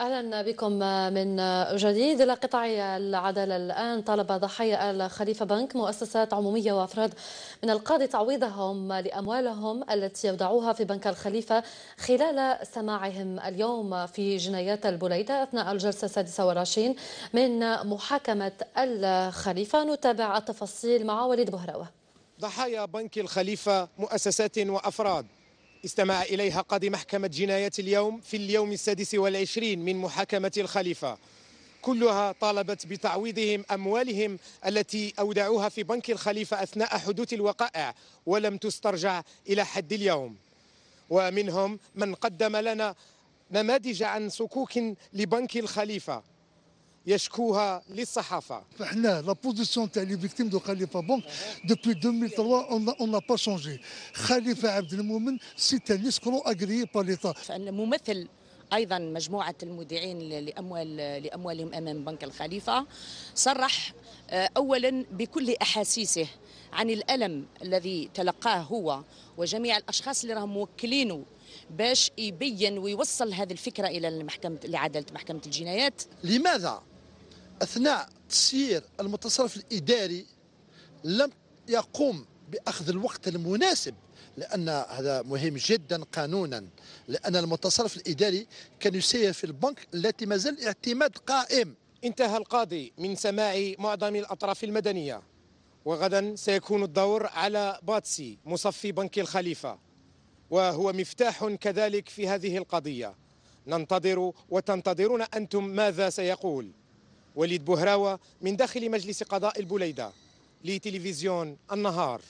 اهلا بكم من جديد الى قطاع العداله الان طلب ضحايا الخليفه بنك مؤسسات عموميه وافراد من القاضي تعويضهم لاموالهم التي يودعوها في بنك الخليفه خلال سماعهم اليوم في جنايات البليده اثناء الجلسه السادسه والعشرين من محاكمه الخليفه نتابع التفاصيل مع وليد بهراوه ضحايا بنك الخليفه مؤسسات وافراد استمع إليها قاضي محكمة جناية اليوم في اليوم السادس والعشرين من محاكمة الخليفة كلها طالبت بتعويضهم أموالهم التي أودعوها في بنك الخليفة أثناء حدوث الوقائع ولم تسترجع إلى حد اليوم ومنهم من قدم لنا نماذج عن صكوك لبنك الخليفة يشكوها للصحافه فاحنا لا بوزيسيون تاع لي فيكتيم دو خليفه بونك دوبوي 2003 اون نا با شونجي خليفه عبد المؤمن سي ان اسكرو اغري با ليتا ممثل ايضا مجموعه المودعين لاموال لاموالهم امام بنك الخليفه صرح آه، اولا بكل احاسيسه عن الالم الذي تلقاه هو وجميع الاشخاص اللي راهم موكلينه باش يبين ويوصل هذه الفكره الى المحكمه لعداله محكمه الجنايات لماذا أثناء تسيير المتصرف الإداري لم يقوم بأخذ الوقت المناسب لأن هذا مهم جدا قانونا لأن المتصرف الإداري كان يسير في البنك التي ما زال الاعتماد قائم انتهى القاضي من سماع معظم الأطراف المدنية وغدا سيكون الدور على باتسي مصفي بنك الخليفة وهو مفتاح كذلك في هذه القضية ننتظر وتنتظرون أنتم ماذا سيقول وليد بوهراوة من داخل مجلس قضاء البليدة لتلفزيون النهار